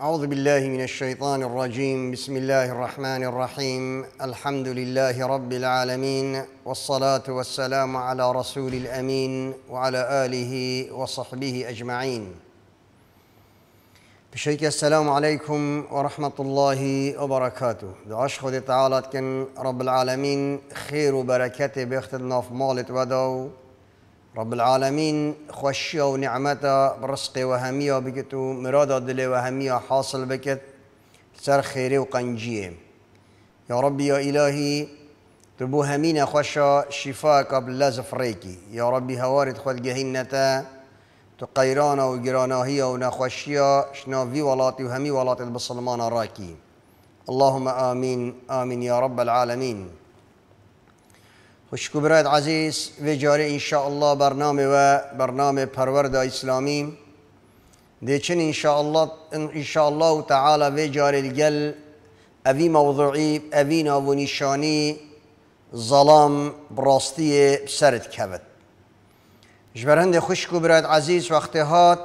أعوذ بالله من الشيطان الرجيم بسم الله الرحمن الرحيم الحمد لله رب العالمين والصلاة والسلام على رسول الأمين وعلى آله وصحبه أجمعين بشيك السلام عليكم ورحمة الله وبركاته دعا شخد تعالى رب العالمين خير وبركاته بيختلنا في مالت ودو رب العالمين خوشي و نعمت رزق و همیا بکت و دل و حاصل بكت سر خيري و قنجیه يا ربی یا الهی تو بو خوشا شفا قبل لزف ریکی یا ربی هوارد خود جهنة تقيرانا قیران و گراناهی و نخوشی شناوی ولاتی و راكي بسلمان اللهم آمين آمين يا رب العالمين خوشکبرات عزیز و جاری جاره الله برنامه و برنامه پرورد اسلامی دیچن انشاءالله انشاءالله تعالی و جاری الگل اوی موضوعی اوی ناو نشانی ظلام براستی سرت کبد جبرند خوشکو براد عزیز وقت هات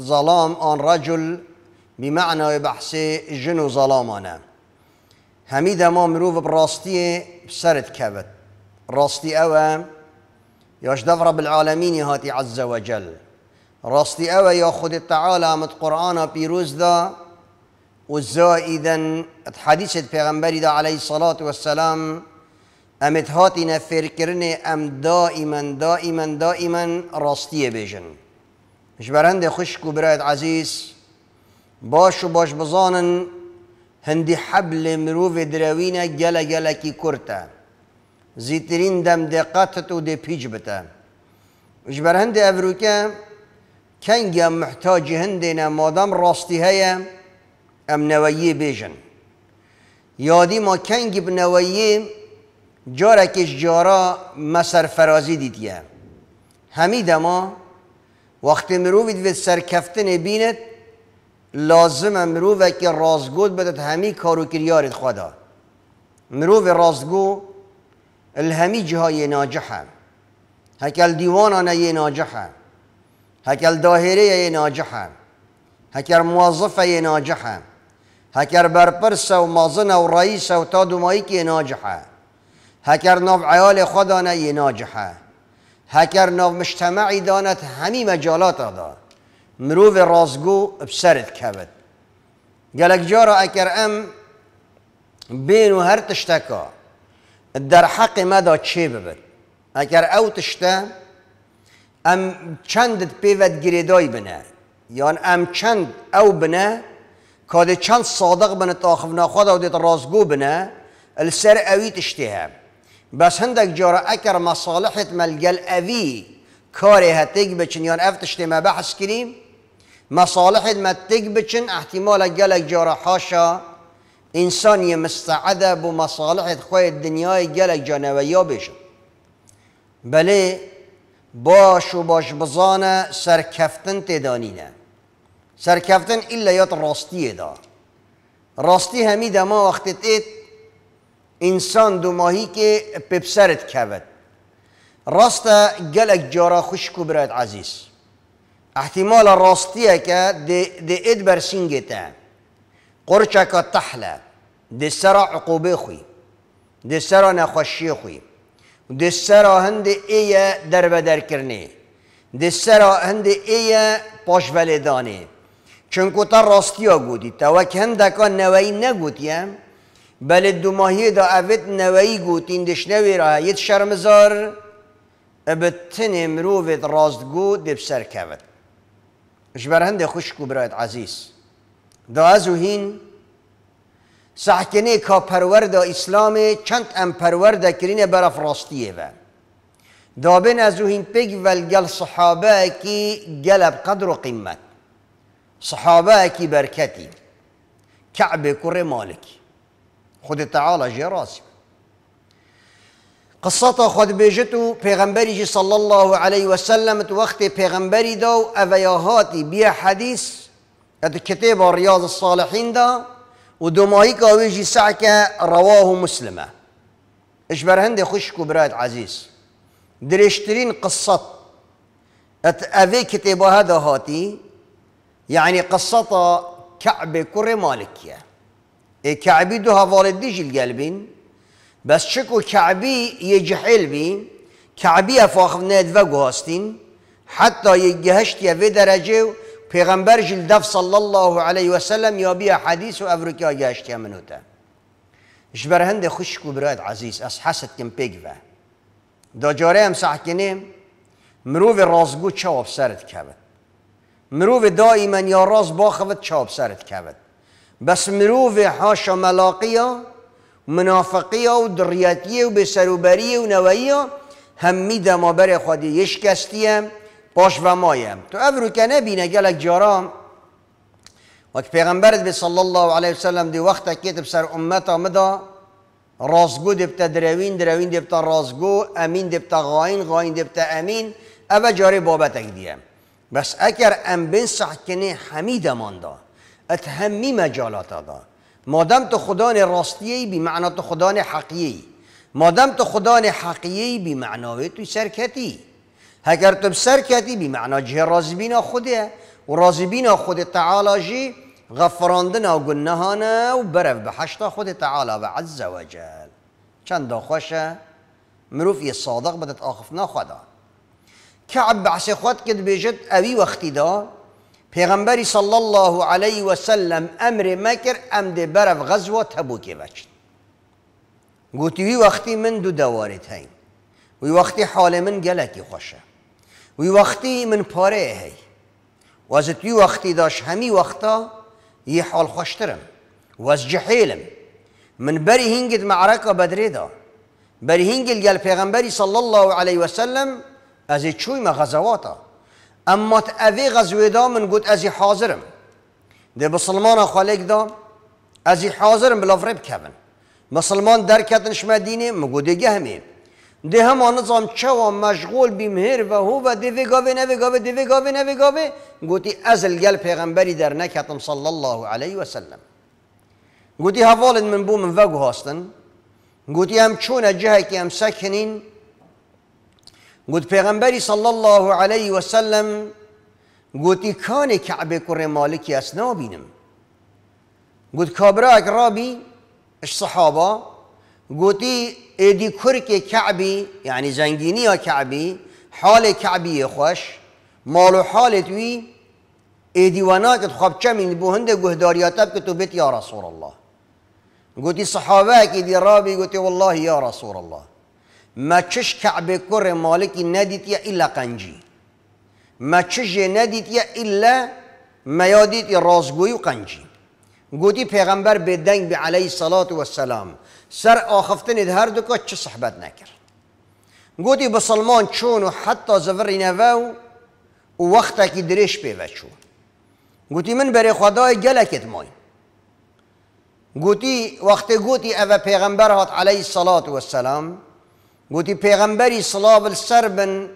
ظلام آن رجل بمعنى بحث جن و ظلامانه همی دما مروف براستی سرد کبد راستی دفر بالعالمين هاتي عز وجل راستي اوا ياخد التعالى خودت تەعاالامت بيروز دا وزائدا حدیثت پێغمبەریدا عليهەی عليه الصلاه والسلام امت فێرکردنێ ئەم دائیمەن ام دائما دائما دائما ژبەرهندێ بيجن مش برایت خش كبرات عزيز باش بزانن هندي حبل مروف دراوينة جلا جلا كي كورتا زیترین دم دقتت تو دی پیج بتا اش بر هند افروکه کنگا محتاج نه مادام راستی های ام نویی بیجن یادی ما کنگی بنویی جارکش جارا مسر فرازی دیدیه همی دما وقتی مروید و سرکفتن بیند لازم و که رازگود بدد همی کارو کریارید خدا و رازگو الهمی های ناجحم هکل دیوانانه ناجحم هکل داهره ناجحم هکر موظفه هم هکر برپرس و مازن و رئیس و تا که ناجحه هکر نو عیال خودانه یه ناجحه هکر نو مجتمعی داند همی مجالات دا مروف رازگو بسرد کبد گلک جارا اکر ام بین و هر تشتکا در حق دا چی ببن اگر او تشته ام چندت پیوت گریدای بنه یان یعنی ام چند او بنه کاد چند صادق بنه خفنا خود او دیت رازگو بنه السر اوی تشته بس هندک جارا مصالحت ملگل ملجل کاری ها هتیک بچن یان یعنی یان ما بحث کریم، مصالحت ما تیک بچن احتمال جالک جارا حاشا انسان مستعده با مصالح خواه دنیای گلک جانویا بشه بله باش و باش بزانه سرکفتن تدانینه سرکفتن الا یاد راستیه دا راستی همی دما وقتی تید انسان دو ماهی که پپسرت کود راست گلک جارا خوشکو براید عزیز احتمال راستیه که دید اد برسینگه کا تحله د سرا عقوبه خوی د سرا نخوشی خوی د سرا هند ایه در بدر کرنی د سرا هند ایه پاش ولدانی چون کتا راستی ها گودی تا وک هندکا نوی نگودیم بل دو ماهی دا اوید نوی گوتین دش نوی را شرمزار ابتن مروید راست گود دبسر سر کود جبر هند خوش کو برایت عزیز دازو دوازوهین سحکنه که پرورد اسلام چند ام پرورد کرین برف راستیه و دابن از اوهین پگ ولگل صحابه کی گلب قدر و قیمت صحابه کی برکتی کعب کر مالک خود تعالی جراسی قصة خود بيجتو پیغمبری صلى الله عليه وسلم وقت پیغمبری دو اویاهاتی بیا حدیث هذا كتاب رياض الصالحين ده ودمايك ويجي سعك رواه مسلمة اشبر هندي خش كبرات عزيز دريشترين قصة أت أفي كتاب هذا هاتي يعني قصة كعبة كرة مالكية إيه كعبي دوها والديج القلبين بس شكو كعبي يجي بي كعبي أفاخفنا دفاق هاستين حتى يجهشت يا في درجة پیغمبر جل دف صلی الله علیه و سلم یا بیا حدیث و افریقا گشت یا اش جبر هند خوش کو عزیز از حسد کم پیگوا دا جاره هم سحکنیم مروف رازگو چواب سرت کبد و دائما یا راز باخوت چواب سرت کبد بس و حاشا ملاقیا منافقیا و دریاتیه و بسروبری و نوایا هم میده ما بر خودی یش هم باش و مایم تو ابرو که نبینه گلک جارام وک پیغمبرت به صلی الله علیه وسلم دی وقت کتاب سر امتا مدا رازگو دبتا دروین دروین دبتا رازگو امین دبتا غاین غاین دبتا امین اوه جاری اگ دیم بس اگر ام بین سحکنه حمید ماندا ات همی مجالات دا مادم تو خدان راستیه بی معنا تو خدان حقیه مادم تو خدان حقیه بی معناوی توی سرکتی تو بسر کردی معنا جه رازبینا خوده و خود تعالی جی غفراندن و و خود تعالی و عز و جل چند خوشه؟ مروف یه صادق بدت آخف ئاخفنا خدا کەعب خود خوات کرد اوی وقتی دا پیغمبری صلی الله علیه سلم امر مکر ام برف غزوه غەزوە بچد گوتی گوتیوی وقتی من دو دوارت هەین وی وقتی حال من گلکی خوشه وی وقتی من پاره هی و از توی وقتی داش همی وقتا یه حال خوشترم و از جحیلم من بری هنگید معرکه بدری دا بری هنگید گل پیغمبری صلی الله علیه و سلم از چوی ما غزواتا اما تاوی غزوه دا من گود از حاضرم ده بسلمان خالق دا از حاضرم بلافره بکبن مسلمان درکتن شما دینه مگو دیگه همیم ده Det چه چوا مشغول بیمهر و هو و دیوی گاوه نوی گاوه دیوی گاوه نوی گاوه گوتی ازل گل پیغمبری در نکتم صلی الله علیه و سلم گوتی هوالد من بوم من وگو هستن گوتی هم چون جهه که هم سکنین گوت پیغمبری صلی الله علیه و سلم گوتی کان کعبه کر مالکی اسنا بینم گوت کابرا اک رابی اش صحابه گوتی ایدی کرک کعبی یعنی زنگینی یا کعبی حال کعبی خوش مال و حالت وی ایدی وانا که خواب چمین بو هنده گهداریاتب که تو بیت یا رسول الله گوتی صحابه که دی رابی گوتی والله یا رسول الله ما چش کعبه کر مالکی ندید یا الا قنجی ما چش ندید یا الا ما یادید رازگوی و قنجی گوتی پیغمبر به دنگ به علیه و السلام سر آخفتن هر دو که چه صحبت نکرد گوتی بسلمان چون و حتی زوری نوو و وقتا که درش پیوه چون گوتی من برای خدای گلکت مایم وقت گوتی او پیغمبر هات علیه صلاة و السلام گودی پیغمبری صلاب السر بن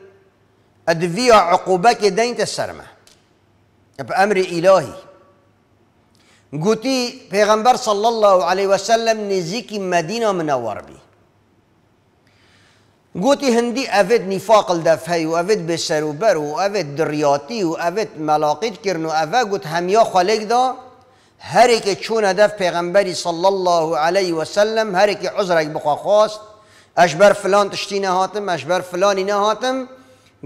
ادویا عقوبه که دینت سرمه اپ امر الهی گوتی پیغمبر سەڵ الله عليه وسلم نزیکی مەدینە منەوەڕ بی گوتی هەندی افت نفاق دەفهی و افت بێسەر و بەر و ئەێت دڕیاتی و افت مەلاقیت کردن و افت ئەە گوت هەمیا خەلێکدا هەرێکە چون دەف پێغەمبەری سەڵ الله عليه وسلم هەرێکی عزرێک بخواخواست خواست اشبر فلان تشتی نهاتم اشبر بەر فلانی نەهاتم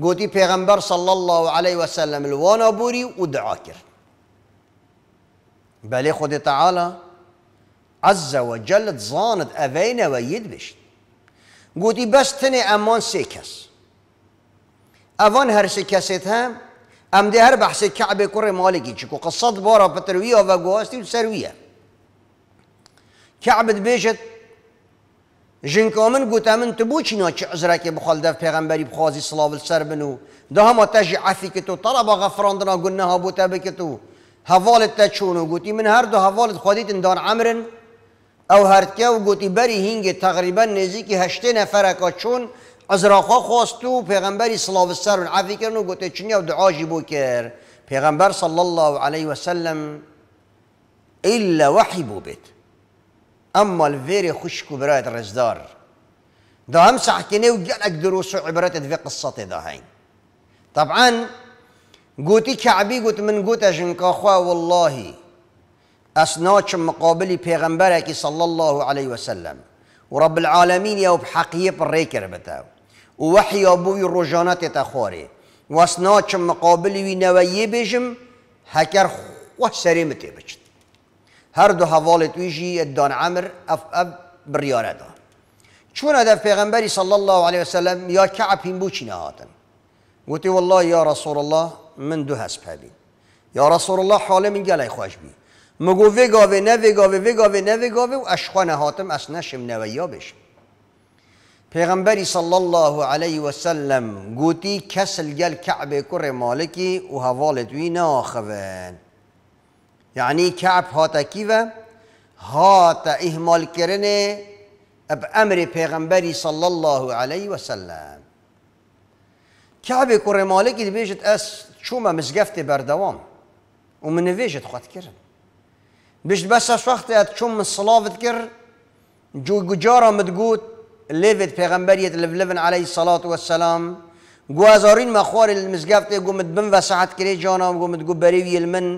گوتی پێغەمبەر سەڵ الله عليه وسلم لوانە بووری و دعا کرد بله خود تعالی عز و جلت زاند اوین و ید بشت گودی بستن امان سه کس اوان هر سه کسیت هم ام هر بحث کعبه کر مالکی چکو قصد بارا پترویه و گواستی و سرویه کعبت بیشت جنکامن گوتامن تو بوچی نا چه عذره که بخال دف پیغمبری بخوازی صلاو السر بنو ده ما تجی عفی تو طلب غفراندنا گنه ها بوتا بکتو هفالت تا چونو من هردو هفالت خديت دار عمرن او هرتکه و گوتی بری هینگ تقريبا نزيك هشته نفره که چون از راخا خواست و پیغمبری صلاة سر عفی کرن و گوتی چنیا و دعاجی بو کر پیغمبر صلى الله عليه وسلم الا وحي بو بيت اما الفيري خشكو برايت رزدار هم همسح كني وقالك دروس وعبرات في قصتي دا هين طبعا گوتی کعبی گوت من گوت اجنکا خواه والله اسناچ مقابلی پیغمبر کی صلی الله علیه و سلم و رب العالمین یا بحقیه پر ریکر بده و وحی ابوی رجانات تخواره و اسناچ مقابلی وی نویه بجم هکر خواه سریم تی بچت هر دو حوالت ویجی دان عمر اف اب بریاره دا چون هدف پیغمبری صلی الله علیه و سلم یا کعب هیم بوچی نهاتن گوتی والله یا رسول الله من دو هست پبین یا رسول الله حال من گلی خواهش بی مگو وگاوه نه وگاوه وگاوه نه وگاوه و اشخان حاتم از نشم نویا بشم پیغمبری صلی الله علیه و سلم گوتی کسل گل کعب کر مالکی و حوالت وی ناخوان یعنی کعب کی و هات اهمال کرنه اب امر پیغمبری صلی الله علیه و سلم کعبه کره مالکی دی بیجت اس چوما مزگفتی بردوام و من نویجت خود کرد بیجت بس اش وقتی ات چوم من صلاوت کرد جو گجارا مدگوت لیوید پیغمبریت لبلبن علیه الصلاة والسلام گوازارین مخوار المزگفتی گومد بن وسعت کری جانم گومد گو بریوی المن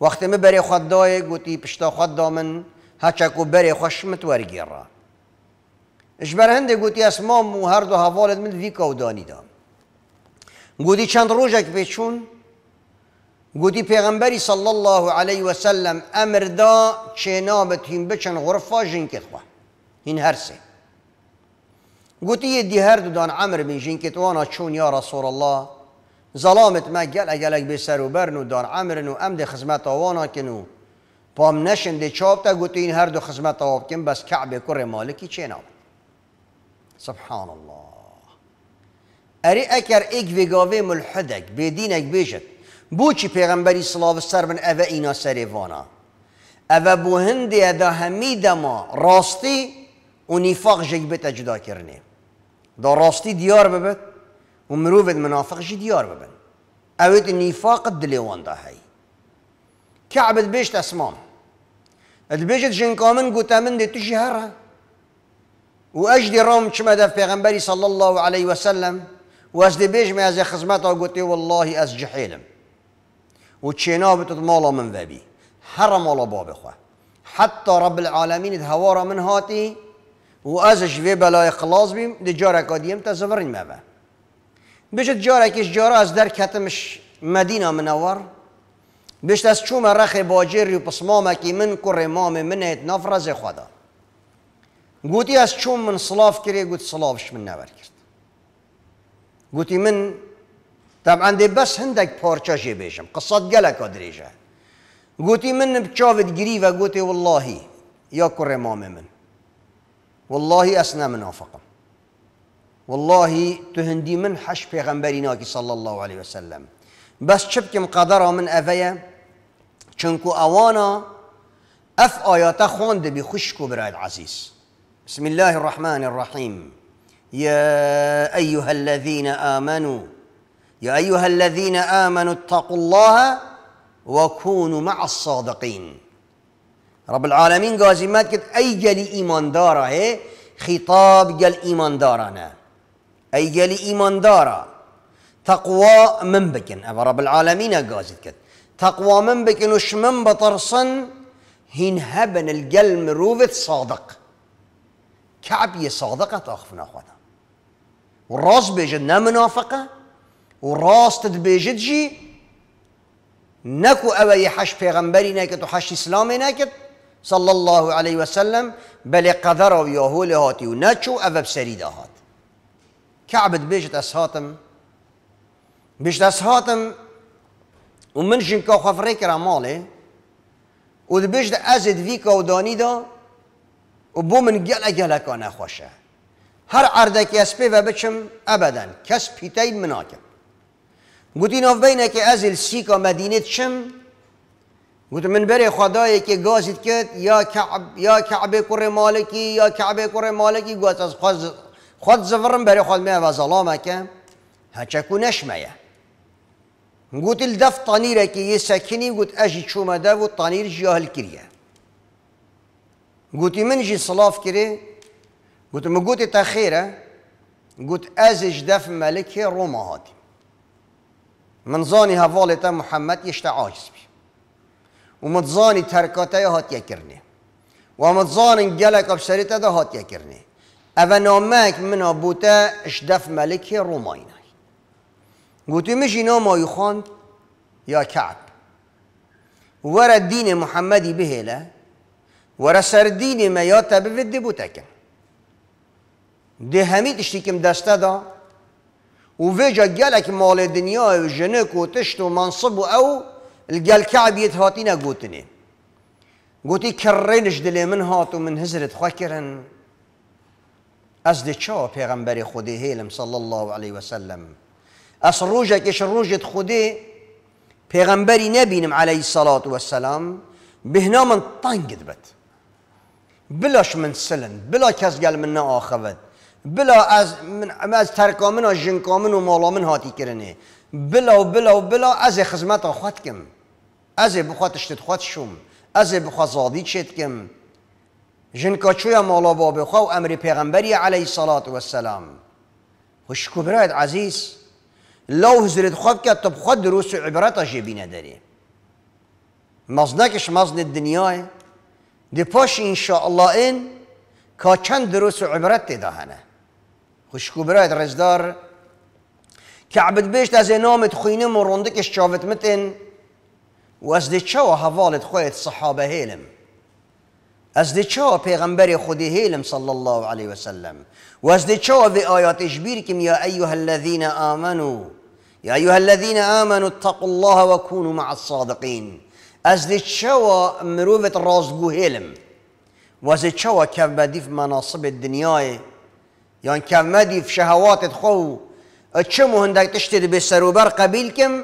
وقتی می بری خود دای تی پشتا خود دامن هچکو بری خوش گیر را برهنده گو تی اسمام و هر دو حوالت من وی کودانی دام گودی چند که بچون گودی پیغمبری صلی الله علیه و سلم امر دا چه بتین هیم بچن غرفا جن که خواه این هر سه گوتی یه دی هر دو دان عمر بین جن که توانا چون یا رسول الله ظلامت ما گل اگلک به سر و برنو دان عمرنو امد خزمت آوانا کنو پام نشن دی چاپ تا این هر دو خزمت آب کن بس کعبه کر مالکی چه سبحان الله اری اگر ایک وگاوه ملحدک به دینک بیجد بو چی پیغمبری صلاة سر من اوه اینا سری اوه بو هندی ادا همی دما راستی و نفاق جگ بیت جدا کرنه دا راستی دیار ببد و مروفت منافق جی دیار ببن اوه نفاق دلیوان دا هی کعبت بیشت اسمام اد بیشت جنکامن گوتامن دی تجی هره و اجدی رام کما دف صلی صلی الله علیه وسلم و از دی می از خزمت ها و والله از جحیلم و چیناب بتت مالا من وبی هر مالا با خواه حتی رب العالمین را من هاتی و از جوی بلای خلاص بیم دی جارک آدیم تا زفرین جارا از در کتمش مدینه منور بشت از چوم رخ باجری و پسمامه که من کر امام منه نفرز خدا گوتی از چوم من صلاف کری گوت صلافش من نور قلت من طبعا دي بس هندك بارشا جي بيشم قصد گلک ادريجا قلت من بشافت قريبة قلت والله يا كر مام من والله اسنا منافقا والله تهندي من حش في غنبريناكي صلى الله عليه وسلم بس شبك مقدرة من افيا شنكو اوانا اف آيات خوند بخشكو برايد عزيز بسم الله الرحمن الرحيم يا ايها الذين امنوا يا ايها الذين امنوا اتقوا الله وكونوا مع الصادقين رب العالمین گازیمت کرد ای گلی ايمان داره خطاب جل ايمان دارنا اي جل ايمان دارا تقوى من بكن أبا رب العالمين قال كت تقوى من بكن وش من بطرصن هین هبن القلم روفت صادق كعب صادقة أخفنا أخوات و والراس و راست منافقة والراس جی نکو اوه یه حش پیغمبری نکت و حش اسلامی نکت صلی الله و سلم بل قدر و ياهو هاتی و نچو او بسري دهات كعبد بيجت اسهاتم بيجت اسهاتم و من که خفره کرا ماله و بیجت ازد فیکا و دانی دا و بو من گل اگل اکا نخوشه هر اردکی اسپی و بچم ابدا کس پیتای مناکم گوتی ناف بینه که از سیکا مدینه چم گوت من بره خدایی که گازید کت یا کعب یا کعبه کره مالکی یا کعبه کره مالکی گوت از خود خود زفرم بره خود میه و ظلامه که هچکو نشمیه گوت الدف طنیره که یه سکینی گوت اجی چومده و طنیر جاهل کریه گوتی من جی صلاف کریه قلت ما قلت تا خيره قلت ازج دف ملك روما هادي من زاني هفالتا محمد يشتا عاجز بي ومن زاني تركاتا هات يكرني ومن زاني جلك ابسرتا ده هات يكرني اوه نامك منا بوتا اشدف ملك رومايناي قلت مجي ناما يخاند يا كعب ورا الدين محمدي بهلا ورا سردين ما ياتا بفد بوتكن ده همی تشتی کم دسته دا و ویجا گلک مال دنیا و جنک و تشت و منصب و او الگل کعبیت هاتی نگوتنی. گوتی کرینش دلی من هاتو و من هزرت خکرن از ده چا پیغمبر خودی هیلم صلی الله علیه و سلم از روجه کش روجت خودی پیغمبری نبینم علیه الصلاة و السلام بهنا من تنگید بد بلاش من سلن بلا کس گل من بد بلا از من از ترکامن و جنکامن و مالامن هاتی کرنه بلا و بلا و بلا از خدمت خود کم از بخواد اشتد خود شوم از بخواد زادی چت کم جنکاچویا مالا بخوا و امر پیغمبری علیه صلات و السلام خوش کبرایت عزیز لو زرد خود که تو خود دروس و عبرت جبی نداری مزنکش مزن دنیای دی پاش انشاءالله این که چند دروس و عبرت دهنه خوشکوبرای رزدار که عبد بیشت از نامت خوینم و که شافت متن و از دی و حوالت خویت صحابه هیلم از دی پیغمبر خودی هیلم صلی الله علیه وسلم و از دی و به آیات اجبیر کم یا ایها الذین آمنو یا ایها الذین آمنوا اتقوا الله و کونوا مع الصادقین از دی و مروفت رازگو هیلم و از دی و کبدیف مناصب دنیای یان کەمەدی فشەهاواتت خۆ و ئەچم و هەندێک تشتت بێ قبيلكم قەبیلکەم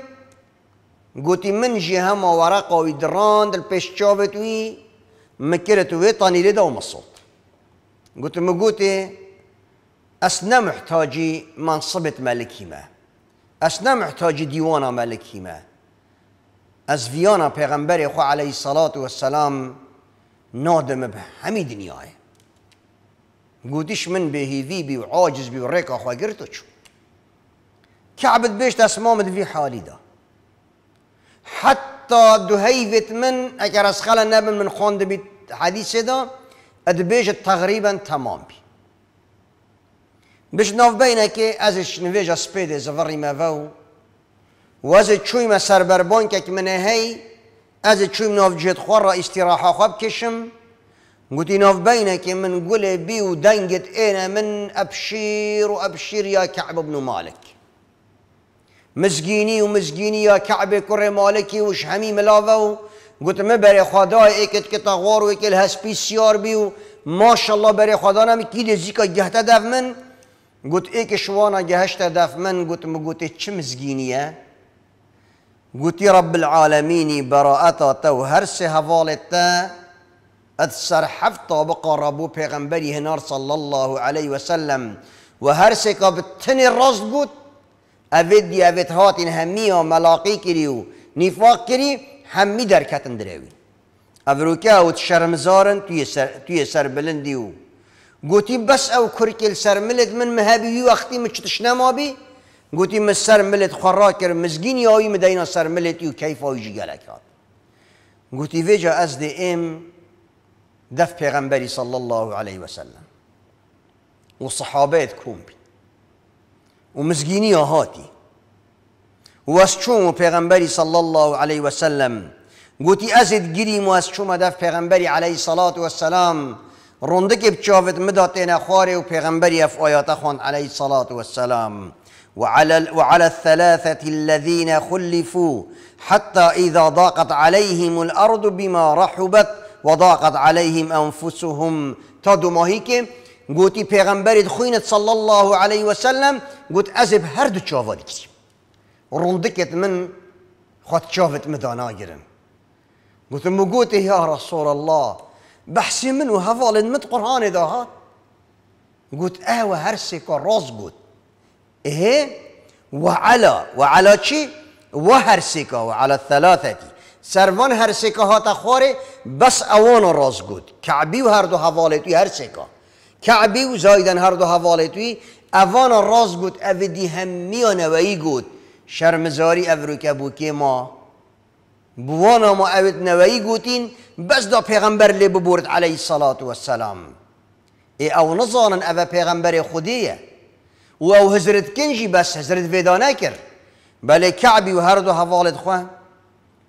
من منژی هەمە وەرەقەوی دڕاند پێشچاوێت وی مكرت ويطاني لدا ومصوت قلت له أسنا محتاجي منصبة مالكي ما أسنا محتاجي ديوانا مالكي ما أز فيانا پیغمبر خو عليه الصلاة والسلام نادم به همي دنياي گودیش من به هیوی بی و عاجز بی و ریکا خواه گرتو چو کعبت بیش تصمامت وی حالی دا حتی هیویت من اگر از خلا نبن من خوند بی حدیث دا اد بیش تقریبا تمام بی بیش ناف بینه که ازش نویج اسپید زوری مفو و از چوی ما سربربان که من هی از چوی ناف جهت خور را استراحه خواب کشم قلت ناف بينك من قلي بي ودنقت انا من ابشير وابشير يا كعب بن مالك مسجيني ومسجيني يا كعب كري مالكي وش همي ملاوه قلت ما بري خداي اكت كتغور ويكل هسبي سيار بيو ما شاء الله بري خدانا مكيد زيكا جهتا دف من قلت ايك شوانا جهشتا دف من قلت ما قلت چه مسكينيه قلت رب العالمين براءتا تو هرسي هفالتا از سر هفت طابق رابو پیغمبری هنار صلی الله علیه و سلم و هر سکا به تن راست بود اوید دی هات این همی ها ملاقی کری و نفاق کری همی در کتن دروی افروکه او شرمزارن توی سر, توی سر بلندی و گوتی بس او کرکل سر ملت من مهبی وقتی مچتش نمابی گوتی من سر ملت خورا کر مزگین یایی مدینا سر ملتی و کیف آیجی گلکات گوتی ویجا از دی ام دف پێغەمبەری صلى الله عليه وسلم و كومبي کۆمبی و مزگینی هاتی صلى الله عليه وسلم گوتی ئەزت گیریم وەس دف دەف عليه الصلاة والسلام ڕوندەکی بچاوت مداتين تێنە خوارێ و پێغەمبەری ئەف عليه الصلاة والسلام وعلى وعلى الثلاثة الذين خلفوا حتى إذا ضاقت عليهم الأرض بما رحبت وضاقت عليهم أنفسهم تدو ماهيكي قوتي که گوتی پیغمبرید صلى الله عليه وسلم قوت ازب هر دو چاوالی کسیم من خود چاوت مدانا گرم گوت مگوتی يا رسول الله بحسي من و مت قرآن دا ها قلت اهو هرسي كراز روز قلت ايه وعلى وعلى شي وهرسيكا وعلى الثلاثة دي. سروان هر سکه ها تخواره بس اوان راز گود کعبی و هر دو حواله توی هر سکه کعبی و زایدن هر دو حواله توی اوان راز گود او دی همی و نوئی گود شرمزاری او رو که ما بوانا ما اوت نوی گوتین بس دا پیغمبر لی ببورد علیه الصلاة والسلام ای او نزانن او پیغمبر خودیه و او حضرت کنجی بس حضرت ویدانه کرد بله کعبی و هر دو حوالت خواه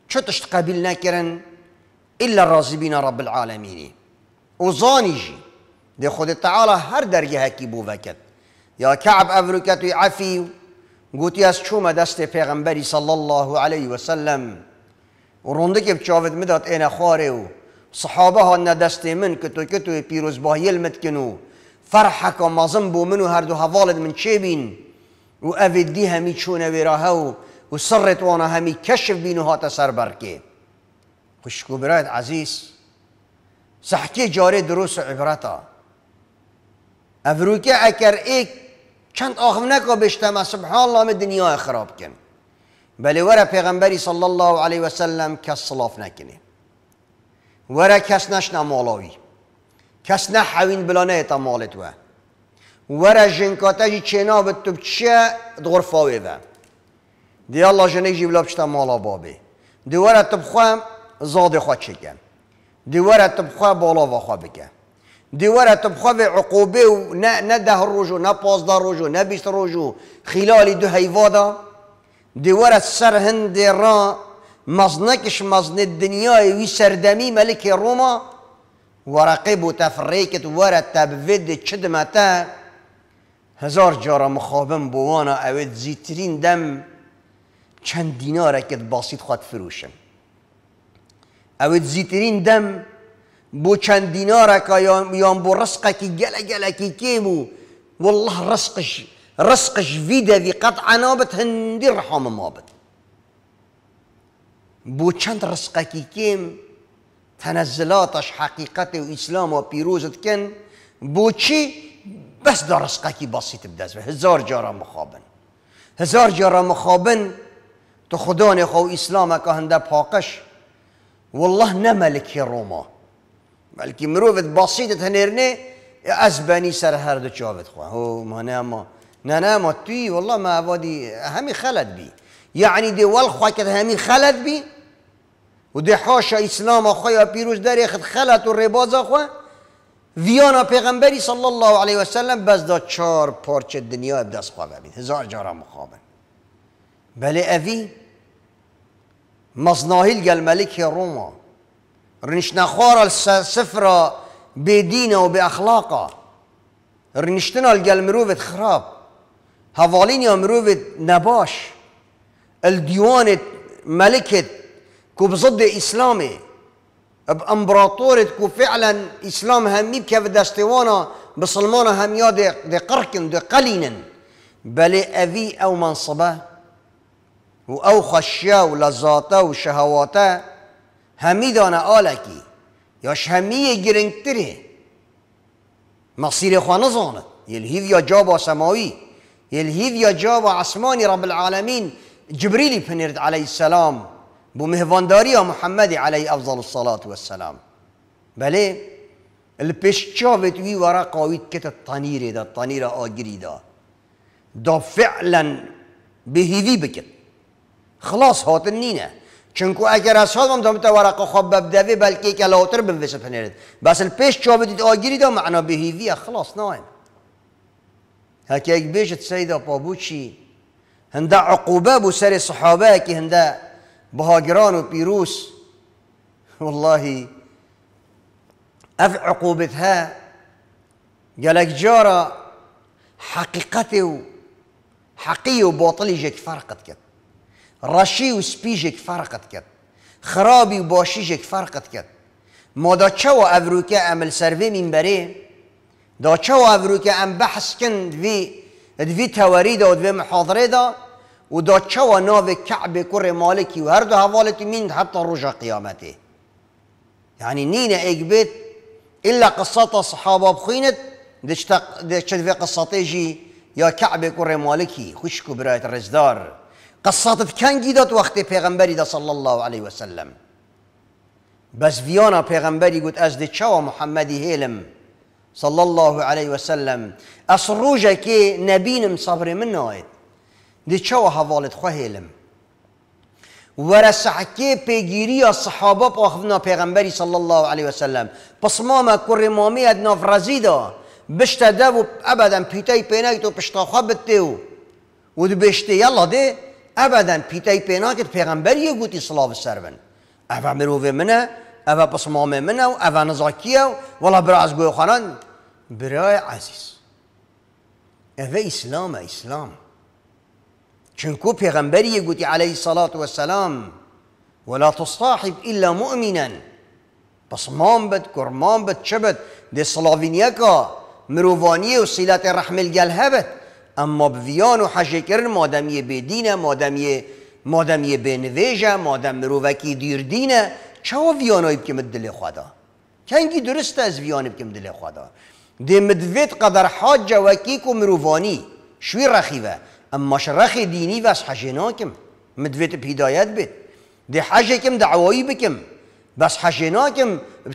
شتشت قابلنا نکردن الا راضی بین رب العالمینی و زانیجی ده خود تعالی هر درگه هکی بو وکد یا کعب افرکتوی عفی گوتی از چوم دست پیغمبری صلی الله علیه و سلم و رونده که بچاوت مداد این خواره و صحابه ها ندست من کتو کتو پیروز باهیل متکنو فرحك ومازن بو منو هردو هفالد من چه بین و اوید دی همی چونه ویراهو و سرت وانا همی کشف بینوها سر برکه خوشکو برایت عزیز سحکی جاری دروس و عبرتا افروکه اگر ایک چند آخم نکا بشتما سبحان الله دنیا خراب کن بلی وره پیغمبری صلی الله علیه و سلم کس صلاف نکنه وره کس نشنا مالاوی کس نه حوین بلا نه تا مالت و وره جی چنا به تو چه دغرفاوی و دی الله جیب جیبلا مالا بابی دی ورد تب خواه زاد خواه چکن دی تب خواه بالا و خواه بکن دی تب خواه عقوبه و نه, نه ده روز و نه پازده روز و نه بیست روز خلال دو حیوادا دی سر هند را مزنکش مزن دنیای وی سردمی ملک روما ورقب و تفریکت ورد تبوید چدمتا هزار جارا مخابم بوانا اوید زیترین دم چەند دیینارێکت باسییت خوات فروشن. ئەوت زیترین دەم بۆ چەند دیینارەکە یان بۆ ڕسقەکی گەلە گەلەکی کێم و والله ڕسقش ڕسقش ویدەوی قەت عنابەت هەندی ڕحامە مابێت. بۆ چەند ڕسقەکی کێم تەنەزلاتش حەقیقەتی و ئیسلام و پیرۆزت کن بۆچی بەسدا ڕسقەکی باسییت بدەست هزار جارە مخابن. هزار جارە مخابن، تو خدان خو اسلام که هنده پاقش والله نه ملکی روما بلکه مروفت باسیدت هنرنه از بنی سر هر دو چاوت خواه هو ما نه ما نه نه ما توی والله ما عوادی همی خلد بی یعنی دی وال خواه که همی خلد بی و دی حاش اسلام خواه پیروز داری خد خلط و رباز خواه ویانا پیغمبری صلی الله علیه وسلم سلم چار پارچه دنیا دست خواه بید هزار جارا مخابن بلي أفي مصناهيل قال ملك روما رنشنا خورا السفرة بدينه وبأخلاقه رنشتنا قال مروفت خراب هفالين يا مروفت نباش الديوانة ملكة كو ضد إسلامي بأمبراطورة كو فعلا إسلام همي كيف داستوانا بسلمانا هميا دي قركن دي قلينا بلي أفي أو منصبه و او خشیا و لذاته و شهواته همی دانه آلکی یاش همی گرنگتره مصير إخوانا زانت يلهيف يا جابا سماوي يلهيف يا جابا عسماني رب العالمين جبريل بنرد عليه السلام یا محمد عليه أفضل الصلاة والسلام البش البشتشافت وي ورا قاويت کت الطنيرة دا تانیره آگری دا دا فعلا بهذي بکت خلاص هاتن نينه چونكو اگر از حال دامت ورقه خواب ببدوی بلکه یک لاتر بنویسه بس پیش چا بدید آگیری دا معنا بهیوی خلاص نایم هک بيش بیشت سیدا پابوچی هنده عقوبه بو سر صحابه که هنده بهاگران و پیروس والله اف عقوبتها قالك جارة حقيقته حقي وباطلي جك فرقت كت رشی و سپیژێک فرقت کرد خرابی و باشیژێک فرقت کرد چه و افروکه امل سەرێ من بره دا ام بحث کند وی دوی دا و محاضره دا و دا و ناوێک کعب کر مالکی و دو حوالتی من حتی ڕۆژە قیامته یعنی نین ایگ بیت إلا قصة صحابة بخينت دشتق دشتق قصتيجي يا كعب كوري مالكي خشكو براية الرزدار قصاتت كان جيدات وقت پیغمبری دا صلى الله عليه وسلم بس فيانا پیغمبری قد از دی چوا محمدی هیلم صلی الله عليه وسلم اصروجا كي نبينم صبر من ناید دي چوا حوالت خواه ورسح كي بيجيريا الصحابة بأخذنا پیغمبری صلى الله عليه وسلم بس ماما كور مامي ادنا فرزيدا بشتا دابو ابدا بيتاي بينايتو بشتا خبتتو ودو بشتا يلا دي ابدا پیتای پێناکرد پێغمبەریە گوتی سلااو سەر بن ئەە مرۆڤێ منە ئەە پسمامێ منە و ئەە نزاکیە و وڵا براز گوێ خوانان برای عزیز ئەە اسلام ئیسلام چونکو پێغمبەریە گوتی عليه الصلاة والسلام ولا تصاحب إلا مؤمنا بصمان بد كرمان بد شبت دي سلاوينيكا مروفانية وصلات الرحمة الجلهبت ویان و حشکرن مادمیه به دینه مادمیه مادمیه به نویجه مادم وکی دیر دینه چه ویانایی که دل خدا کنگی درست از ویانی که دل خدا دی مدوید قدر حاج وکی کو مروانی شوی رخیوه اما شرخ دینی و از ناکم، مدوید پیدایت بید دی کم دعوایی بکم بس حشيناكم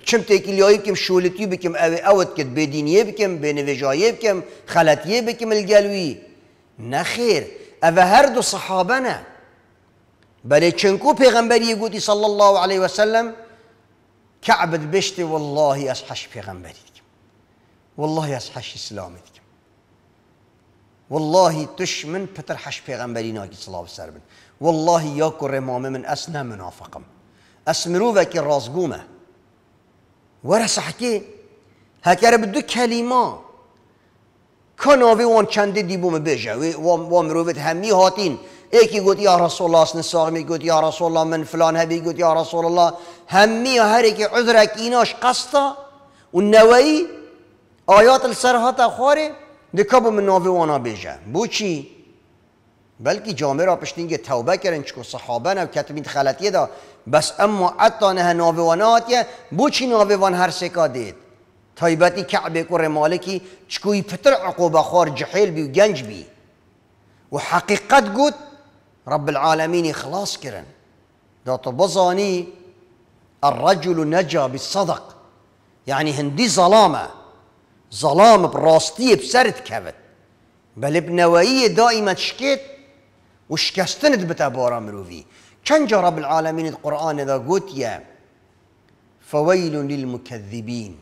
چم تکیلیایی بکم شولتی بكم اوي اوت كت به بكم بين به نویجایی بکم خلطیه نخير الگلوی هردو صحابنا بل دو صحابه نه صلى الله عليه وسلم سلم كعبة بشتي والله أصحش في والله أصحش اسلامي والله تش من بتر حش في غنبرينا صلى الله عليه وسلم والله يا رمامي من أسنا منافقم اسمروک رازگومه ورا حکی هکر بدو کلیما کناوی وان چند دیبومه بیجه و مروفت همی هاتین یکی گفت یا رسول الله اسن ساقمی گفت یا رسول الله من فلان هبی گفت یا رسول الله همی هر عذرک ایناش قصتا و نوایی آیات السر هاتا خواره من ناوی وانا بیجه بو چی؟ بلکی جامعه را پشت که توبه کردن چکو صحابه نو کتبین خلطیه دا بس اما عطا نه بو بوچی ناویوان هر سکا دید تایبتی کعبه کور مالکی چکوی پتر عقوبه خور جحیل بی و گنج بی و حقیقت گوت رب العالمین خلاص کرن دا تو بزانی الرجل نجا بالصدق یعنی هندی ظلامه ظلام براستی بسرد کود بل نوایی دائمت شکیت وشكستند بتا بارا مروفی كان جا رب العالمین قرآن دا گوت یا فویل للمکذبین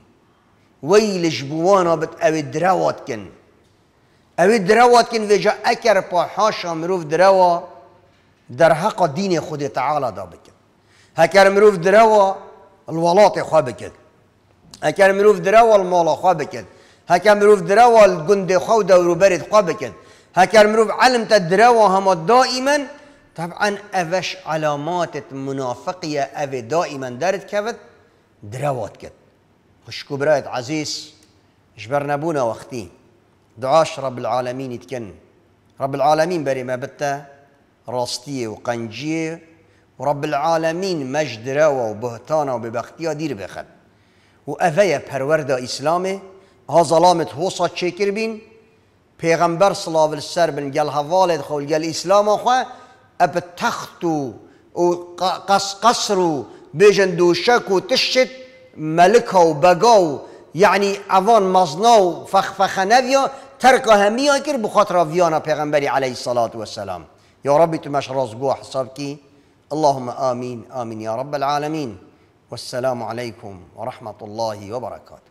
جبوانا بت او دراواتكن کن او دراوات أكر بحاشا حاشا مروف دروا در حق دين خود تعالى دا بکن مروف دروا الولاط خواه بکن مروف دروا المال خواه بکن مروف دروا الجند خود و دورو برد هكر مروف علم تدروا هما دائما طبعا افش علامات منافقية او دائما دارت كفت دروات كت خش كبرات عزيز بونا وقتي دعاش رب العالمين يتكن رب العالمين بري ما بتا راستيه وقنجيه ورب العالمين مجد روا وبهتانا وببختيا دير بخد و افيا إسلامي ها ظلامت هوصا چه بين پیغمبر صلاة السر بن گل حوالد خو گل اسلام خو اب تخت و قص قصر و بیجن دوشک و تشت ملک و بگا یعنی اوان مزناو فخ فخ نویا ترک همی کر بخاطر ویانا پیغمبری علیه الصلاة والسلام مش راز تمش حساب کی اللهم آمین آمین یا رب العالمین والسلام عليكم ورحمة الله وبركاته